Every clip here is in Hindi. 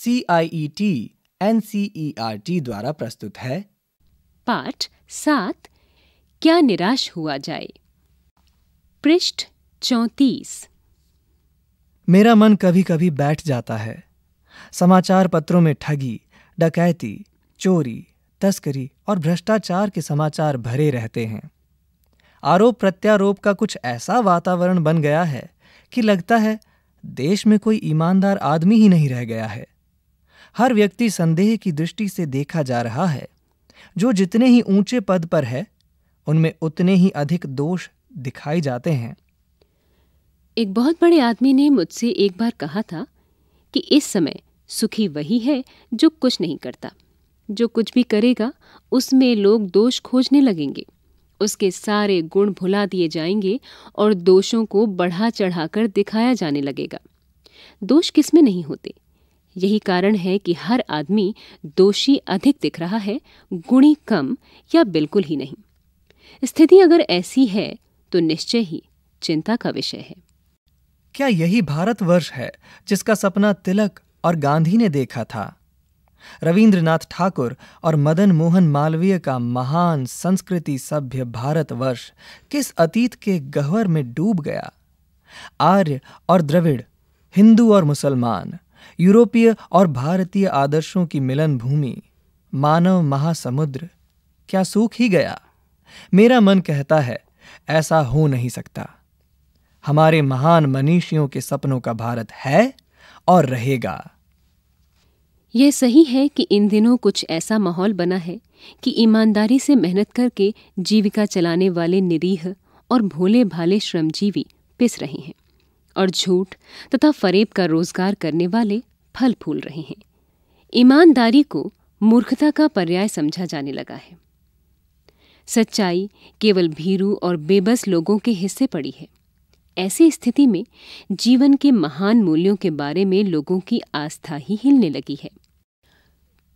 C I E T N C E R T द्वारा प्रस्तुत है पाठ सात क्या निराश हुआ जाए पृष्ठ चौतीस मेरा मन कभी कभी बैठ जाता है समाचार पत्रों में ठगी डकैती चोरी तस्करी और भ्रष्टाचार के समाचार भरे रहते हैं आरोप प्रत्यारोप का कुछ ऐसा वातावरण बन गया है कि लगता है देश में कोई ईमानदार आदमी ही नहीं रह गया है हर व्यक्ति संदेह की दृष्टि से देखा जा रहा है जो जितने ही ऊंचे पद पर है उनमें उतने ही अधिक दोष दिखाई जाते हैं एक बहुत बड़े आदमी ने मुझसे एक बार कहा था कि इस समय सुखी वही है जो कुछ नहीं करता जो कुछ भी करेगा उसमें लोग दोष खोजने लगेंगे उसके सारे गुण भुला दिए जाएंगे और दोषों को बढ़ा चढ़ाकर दिखाया जाने लगेगा दोष किसमें नहीं होते यही कारण है कि हर आदमी दोषी अधिक दिख रहा है गुणी कम या बिल्कुल ही नहीं स्थिति अगर ऐसी है तो निश्चय ही चिंता का विषय है क्या यही भारतवर्ष है जिसका सपना तिलक और गांधी ने देखा था रविंद्रनाथ ठाकुर और मदन मोहन मालवीय का महान संस्कृति सभ्य भारतवर्ष किस अतीत के गहवर में डूब गया आर्य और द्रविड़ हिंदू और मुसलमान यूरोपीय और भारतीय आदर्शों की मिलन भूमि मानव महासमुद्र क्या सूख ही गया मेरा मन कहता है ऐसा हो नहीं सकता हमारे महान मनीषियों के सपनों का भारत है और रहेगा यह सही है कि इन दिनों कुछ ऐसा माहौल बना है कि ईमानदारी से मेहनत करके जीविका चलाने वाले निरीह और भोले भाले श्रमजीवी पिस रहे हैं और झूठ तथा फरेब का रोजगार करने वाले फल फूल रहे हैं ईमानदारी को मूर्खता का पर्याय समझा जाने लगा है सच्चाई केवल भीरू और बेबस लोगों के हिस्से पड़ी है ऐसी स्थिति में जीवन के महान मूल्यों के बारे में लोगों की आस्था ही हिलने लगी है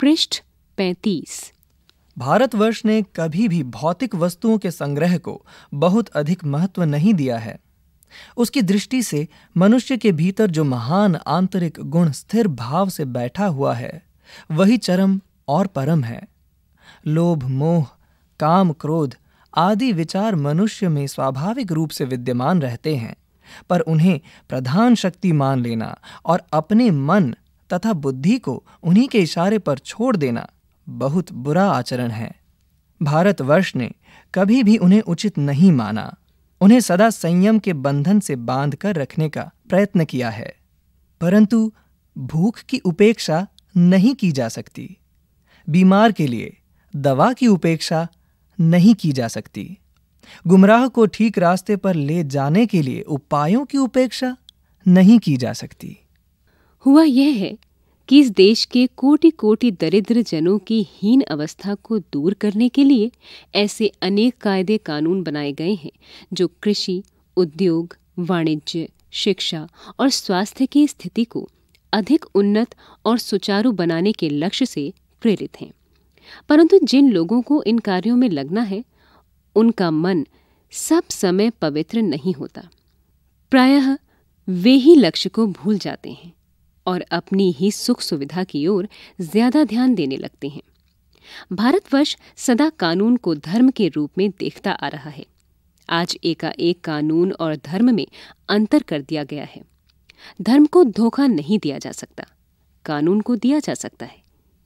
पृष्ठ पैंतीस भारतवर्ष ने कभी भी भौतिक वस्तुओं के संग्रह को बहुत अधिक महत्व नहीं दिया है उसकी दृष्टि से मनुष्य के भीतर जो महान आंतरिक गुण स्थिर भाव से बैठा हुआ है वही चरम और परम है लोभ मोह काम क्रोध आदि विचार मनुष्य में स्वाभाविक रूप से विद्यमान रहते हैं पर उन्हें प्रधान शक्ति मान लेना और अपने मन तथा बुद्धि को उन्हीं के इशारे पर छोड़ देना बहुत बुरा आचरण है भारतवर्ष ने कभी भी उन्हें उचित नहीं माना उन्हें सदा संयम के बंधन से बांध कर रखने का प्रयत्न किया है परंतु भूख की उपेक्षा नहीं की जा सकती बीमार के लिए दवा की उपेक्षा नहीं की जा सकती गुमराह को ठीक रास्ते पर ले जाने के लिए उपायों की उपेक्षा नहीं की जा सकती हुआ यह है कि इस देश के कोटि कोटि दरिद्र जनों की हीन अवस्था को दूर करने के लिए ऐसे अनेक कायदे कानून बनाए गए हैं जो कृषि उद्योग वाणिज्य शिक्षा और स्वास्थ्य की स्थिति को अधिक उन्नत और सुचारू बनाने के लक्ष्य से प्रेरित हैं परंतु जिन लोगों को इन कार्यों में लगना है उनका मन सब समय पवित्र नहीं होता प्रायः वे ही लक्ष्य को भूल जाते हैं और अपनी ही सुख सुविधा की ओर ज्यादा ध्यान देने लगते हैं भारतवर्ष सदा कानून को धर्म के रूप में देखता आ रहा है आज एकाएक कानून और धर्म में अंतर कर दिया गया है धर्म को धोखा नहीं दिया जा सकता कानून को दिया जा सकता है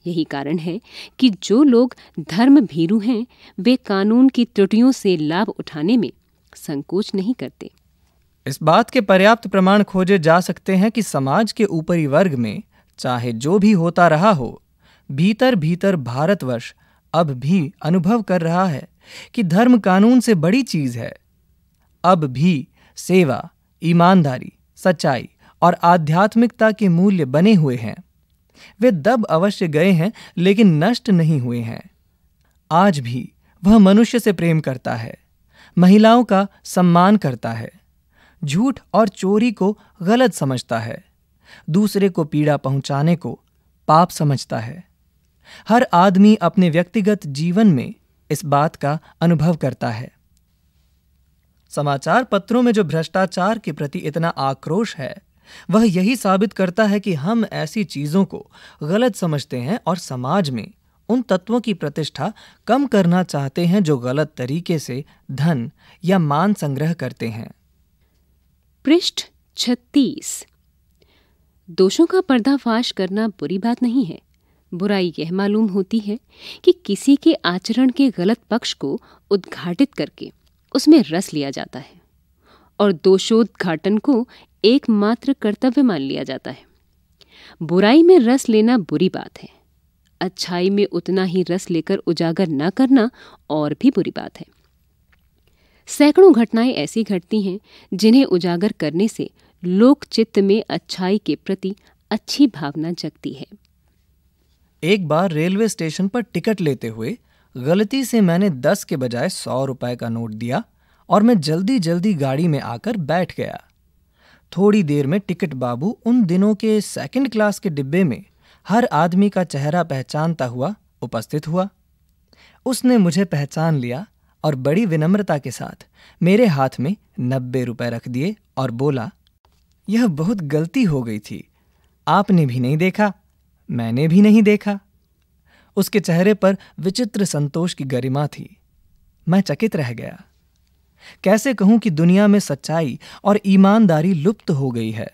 यही कारण है कि जो लोग धर्म भीरू हैं वे कानून की त्रुटियों से लाभ उठाने में संकोच नहीं करते इस बात के पर्याप्त प्रमाण खोजे जा सकते हैं कि समाज के ऊपरी वर्ग में चाहे जो भी होता रहा हो भीतर भीतर भारतवर्ष अब भी अनुभव कर रहा है कि धर्म कानून से बड़ी चीज है अब भी सेवा ईमानदारी सच्चाई और आध्यात्मिकता के मूल्य बने हुए हैं वे दब अवश्य गए हैं लेकिन नष्ट नहीं हुए हैं आज भी वह मनुष्य से प्रेम करता है महिलाओं का सम्मान करता है झूठ और चोरी को गलत समझता है दूसरे को पीड़ा पहुंचाने को पाप समझता है हर आदमी अपने व्यक्तिगत जीवन में इस बात का अनुभव करता है समाचार पत्रों में जो भ्रष्टाचार के प्रति इतना आक्रोश है वह यही साबित करता है कि हम ऐसी चीजों को गलत समझते हैं और समाज में उन तत्वों की प्रतिष्ठा कम करना चाहते हैं जो गलत तरीके से धन या मान संग्रह करते हैं पृष्ठ छत्तीस दोषों का पर्दाफाश करना बुरी बात नहीं है बुराई यह मालूम होती है कि किसी के आचरण के गलत पक्ष को उद्घाटित करके उसमें रस लिया जाता है और दोषोद्घाटन को एकमात्र कर्तव्य मान लिया जाता है बुराई में रस लेना बुरी बात है अच्छाई में उतना ही रस लेकर उजागर न करना और भी बुरी बात है सैकड़ों घटनाएं ऐसी घटती हैं जिन्हें उजागर करने से लोक चित्त में अच्छाई के प्रति अच्छी भावना जगती है एक बार रेलवे स्टेशन पर टिकट लेते हुए गलती से मैंने दस के बजाय सौ रुपए का नोट दिया और मैं जल्दी जल्दी गाड़ी में आकर बैठ गया थोड़ी देर में टिकट बाबू उन दिनों के सेकंड क्लास के डिब्बे में हर आदमी का चेहरा पहचानता हुआ उपस्थित हुआ उसने मुझे पहचान लिया और बड़ी विनम्रता के साथ मेरे हाथ में नब्बे रुपए रख दिए और बोला यह बहुत गलती हो गई थी आपने भी नहीं देखा मैंने भी नहीं देखा उसके चेहरे पर विचित्र संतोष की गरिमा थी मैं चकित रह गया कैसे कहूं कि दुनिया में सच्चाई और ईमानदारी लुप्त हो गई है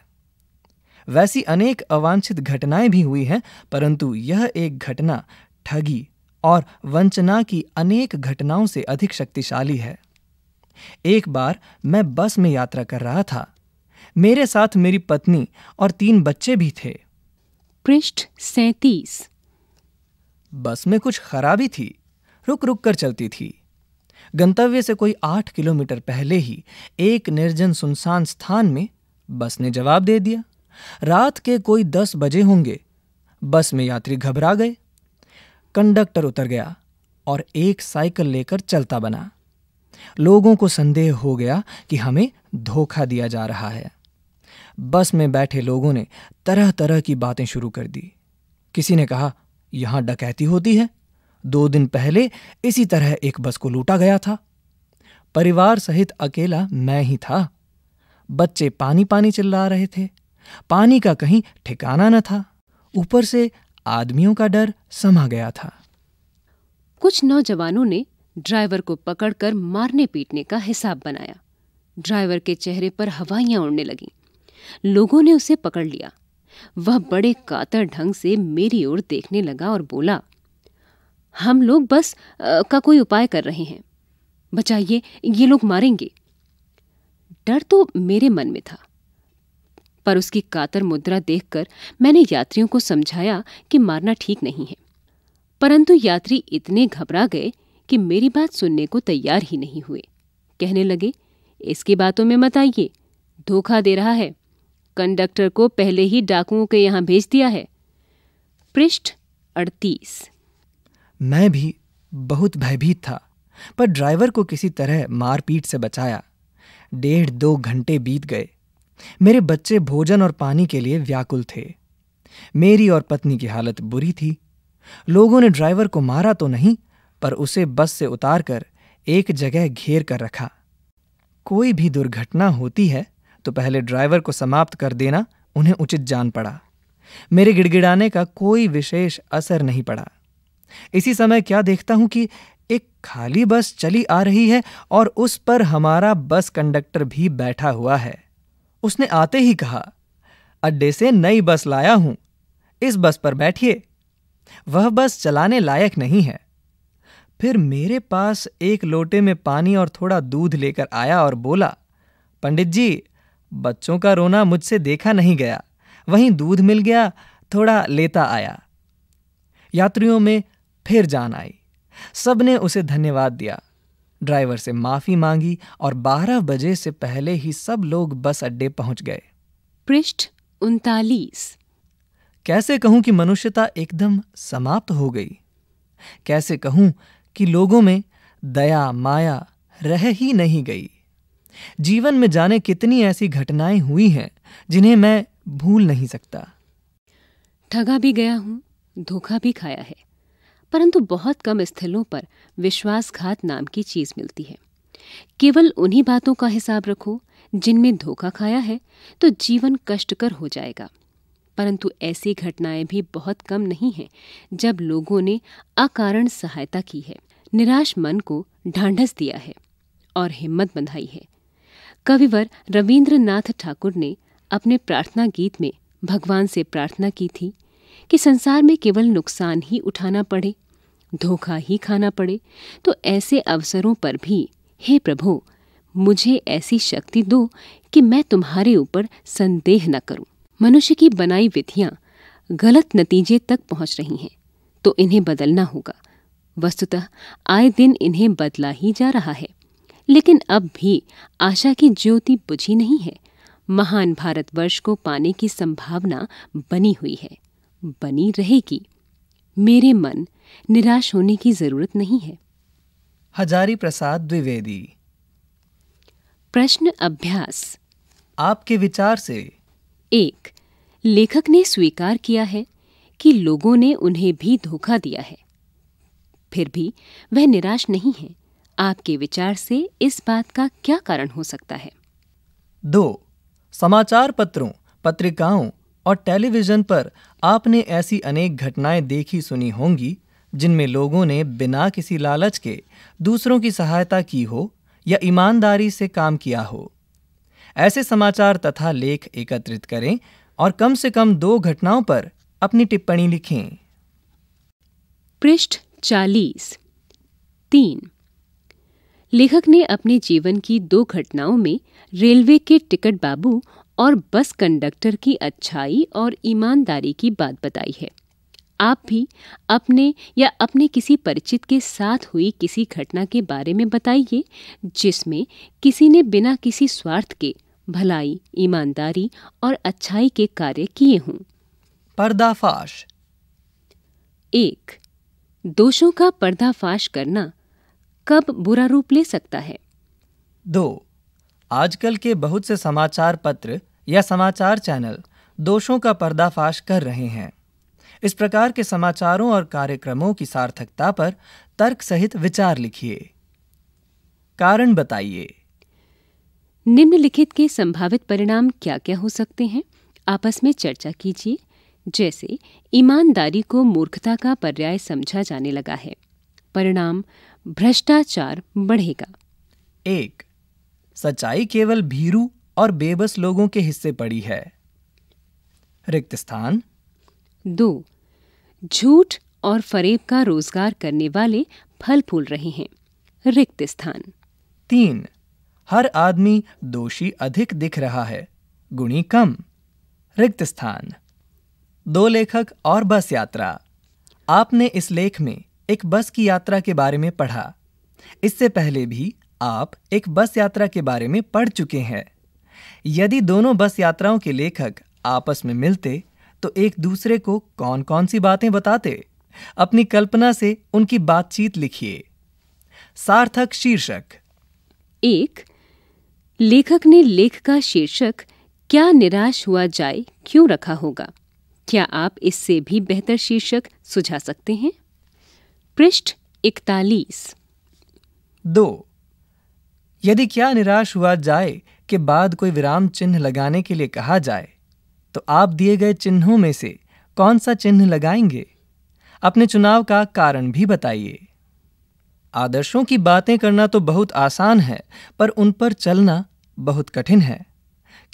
वैसी अनेक अवांछित घटनाएं भी हुई हैं परंतु यह एक घटना ठगी और वंचना की अनेक घटनाओं से अधिक शक्तिशाली है एक बार मैं बस में यात्रा कर रहा था मेरे साथ मेरी पत्नी और तीन बच्चे भी थे पृष्ठ सैतीस बस में कुछ खराबी थी रुक रुक कर चलती थी गंतव्य से कोई आठ किलोमीटर पहले ही एक निर्जन सुनसान स्थान में बस ने जवाब दे दिया रात के कोई दस बजे होंगे बस में यात्री घबरा गए कंडक्टर उतर गया और एक साइकिल लेकर चलता बना लोगों को संदेह हो गया कि हमें धोखा दिया जा रहा है बस में बैठे लोगों ने तरह तरह की बातें शुरू कर दी किसी ने कहा यहां डकैती होती है दो दिन पहले इसी तरह एक बस को लूटा गया था परिवार सहित अकेला मैं ही था बच्चे पानी पानी चिल्ला रहे थे पानी का कहीं ठिकाना न था ऊपर से आदमियों का डर समा गया था कुछ नौजवानों ने ड्राइवर को पकड़कर मारने पीटने का हिसाब बनाया ड्राइवर के चेहरे पर हवाइयां उड़ने लगी लोगों ने उसे पकड़ लिया वह बड़े कातर ढंग से मेरी ओर देखने लगा और बोला हम लोग बस आ, का कोई उपाय कर रहे हैं बचाइए ये लोग मारेंगे डर तो मेरे मन में था पर उसकी कातर मुद्रा देखकर मैंने यात्रियों को समझाया कि मारना ठीक नहीं है परंतु यात्री इतने घबरा गए कि मेरी बात सुनने को तैयार ही नहीं हुए कहने लगे इसकी बातों में मत आइए धोखा दे रहा है कंडक्टर को पहले ही डाकुओं के यहाँ भेज दिया है पृष्ठ अड़तीस मैं भी बहुत भयभीत था पर ड्राइवर को किसी तरह मारपीट से बचाया डेढ़ दो घंटे बीत गए मेरे बच्चे भोजन और पानी के लिए व्याकुल थे मेरी और पत्नी की हालत बुरी थी लोगों ने ड्राइवर को मारा तो नहीं पर उसे बस से उतारकर एक जगह घेर कर रखा कोई भी दुर्घटना होती है तो पहले ड्राइवर को समाप्त कर देना उन्हें उचित जान पड़ा मेरे गिड़गिड़ाने का कोई विशेष असर नहीं पड़ा इसी समय क्या देखता हूं कि एक खाली बस चली आ रही है और उस पर हमारा बस कंडक्टर भी बैठा हुआ है उसने आते ही कहा अड्डे से नई बस लाया हूं इस बस पर बैठिए वह बस चलाने लायक नहीं है फिर मेरे पास एक लोटे में पानी और थोड़ा दूध लेकर आया और बोला पंडित जी बच्चों का रोना मुझसे देखा नहीं गया वहीं दूध मिल गया थोड़ा लेता आया यात्रियों में फिर जान आई सबने उसे धन्यवाद दिया ड्राइवर से माफ़ी मांगी और 12 बजे से पहले ही सब लोग बस अड्डे पहुंच गए पृष्ठ उनतालीस कैसे कहूं कि मनुष्यता एकदम समाप्त हो गई कैसे कहूं कि लोगों में दया माया रह ही नहीं गई जीवन में जाने कितनी ऐसी घटनाएं हुई हैं जिन्हें मैं भूल नहीं सकता ठगा भी गया हूं धोखा भी खाया है परंतु बहुत कम स्थलों पर विश्वासघात नाम की चीज मिलती है केवल उन्हीं बातों का हिसाब रखो जिनमें धोखा खाया है तो जीवन कष्टकर हो जाएगा परंतु ऐसी घटनाएं भी बहुत कम नहीं हैं जब लोगों ने अकारण सहायता की है निराश मन को ढांढस दिया है और हिम्मत बंधाई है कविवर रविन्द्र ठाकुर ने अपने प्रार्थना गीत में भगवान से प्रार्थना की थी कि संसार में केवल नुकसान ही उठाना पड़े धोखा ही खाना पड़े तो ऐसे अवसरों पर भी हे प्रभु मुझे ऐसी शक्ति दो कि मैं तुम्हारे ऊपर संदेह न करूं। मनुष्य की बनाई विधियां गलत नतीजे तक पहुंच रही हैं तो इन्हें बदलना होगा वस्तुतः आए दिन इन्हें बदला ही जा रहा है लेकिन अब भी आशा की ज्योति बुझी नहीं है महान भारतवर्ष को पाने की संभावना बनी हुई है बनी रहेगी मेरे मन निराश होने की जरूरत नहीं है हजारी प्रसाद द्विवेदी प्रश्न अभ्यास आपके विचार से एक लेखक ने स्वीकार किया है कि लोगों ने उन्हें भी धोखा दिया है फिर भी वह निराश नहीं है आपके विचार से इस बात का क्या कारण हो सकता है दो समाचार पत्रों पत्रिकाओं और टेलीविज़न पर आपने ऐसी अनेक घटनाएं देखी सुनी होंगी जिनमें लोगों ने बिना किसी लालच के दूसरों की सहायता की हो या ईमानदारी से काम किया हो ऐसे समाचार तथा लेख एकत्रित करें और कम से कम दो घटनाओं पर अपनी टिप्पणी लिखें पृष्ठ 40 तीन लेखक ने अपने जीवन की दो घटनाओं में रेलवे के टिकट बाबू और बस कंडक्टर की अच्छाई और ईमानदारी की बात बताई है आप भी अपने या अपने किसी परिचित के साथ हुई किसी घटना के बारे में बताइए जिसमें किसी ने बिना किसी स्वार्थ के भलाई ईमानदारी और अच्छाई के कार्य किए हों पर्दाफाश एक दोषों का पर्दाफाश करना कब बुरा रूप ले सकता है दो आजकल के बहुत से समाचार पत्र या समाचार चैनल दोषों का पर्दाफाश कर रहे हैं इस प्रकार के समाचारों और कार्यक्रमों की सार्थकता पर तर्क सहित विचार लिखिए कारण बताइए निम्नलिखित के संभावित परिणाम क्या क्या हो सकते हैं आपस में चर्चा कीजिए जैसे ईमानदारी को मूर्खता का पर्याय समझा जाने लगा है परिणाम भ्रष्टाचार बढ़ेगा एक सच्चाई केवल भीरू और बेबस लोगों के हिस्से पड़ी है रिक्त स्थान दो झूठ और फरेब का रोजगार करने वाले फल फूल रहे हैं रिक्त स्थान तीन हर आदमी दोषी अधिक दिख रहा है गुणी कम रिक्त स्थान दो लेखक और बस यात्रा आपने इस लेख में एक बस की यात्रा के बारे में पढ़ा इससे पहले भी आप एक बस यात्रा के बारे में पढ़ चुके हैं यदि दोनों बस यात्राओं के लेखक आपस में मिलते तो एक दूसरे को कौन कौन सी बातें बताते अपनी कल्पना से उनकी बातचीत लिखिए सार्थक शीर्षक एक लेखक ने लेख का शीर्षक क्या निराश हुआ जाए क्यों रखा होगा क्या आप इससे भी बेहतर शीर्षक सुझा सकते हैं पृष्ठ इकतालीस दो यदि क्या निराश हुआ जाए के बाद कोई विराम चिन्ह लगाने के लिए कहा जाए तो आप दिए गए चिन्हों में से कौन सा चिन्ह लगाएंगे अपने चुनाव का कारण भी बताइए आदर्शों की बातें करना तो बहुत आसान है पर उन पर चलना बहुत कठिन है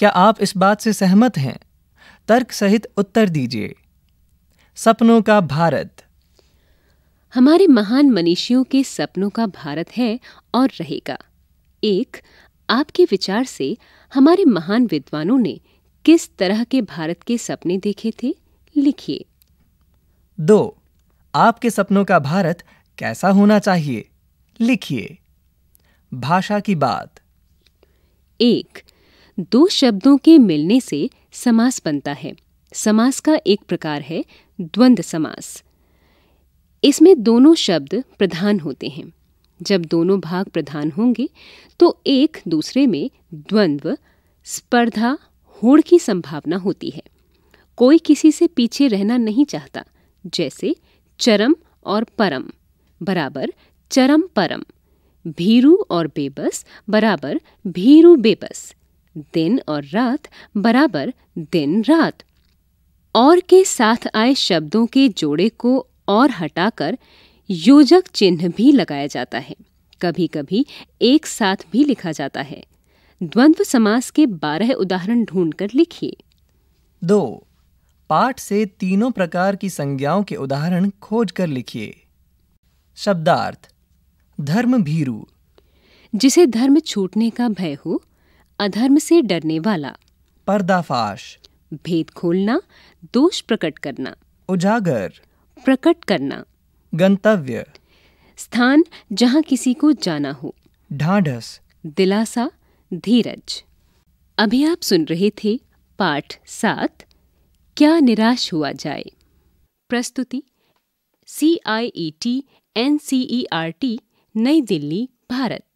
क्या आप इस बात से सहमत हैं तर्क सहित उत्तर दीजिए सपनों का भारत हमारे महान मनीषियों के सपनों का भारत है और रहेगा एक आपके विचार से हमारे महान विद्वानों ने किस तरह के भारत के सपने देखे थे लिखिए दो आपके सपनों का भारत कैसा होना चाहिए लिखिए भाषा की बात एक दो शब्दों के मिलने से समास बनता है समास का एक प्रकार है द्वंद्व समास इसमें दोनों शब्द प्रधान होते हैं जब दोनों भाग प्रधान होंगे तो एक दूसरे में द्वंद्व स्पर्धा होड़ की संभावना होती है कोई किसी से पीछे रहना नहीं चाहता जैसे चरम और परम बराबर चरम परम भीरू और बेबस बराबर भीरू बेबस दिन और रात बराबर दिन रात और के साथ आए शब्दों के जोड़े को और हटाकर योजक चिन्ह भी लगाया जाता है कभी कभी एक साथ भी लिखा जाता है द्वंद्व समास के बारह उदाहरण ढूंढकर लिखिए दो पाठ से तीनों प्रकार की संज्ञाओं के उदाहरण खोज कर लिखिए शब्दार्थ धर्म भीरु जिसे धर्म छूटने का भय हो अधर्म से डरने वाला पर्दाफाश भेद खोलना दोष प्रकट करना उजागर प्रकट करना गंतव्य स्थान जहाँ किसी को जाना हो ढाढ़स दिलासा धीरज अभी आप सुन रहे थे पाठ सात क्या निराश हुआ जाए प्रस्तुति C I E T N C E R T Nai Delhi Bharat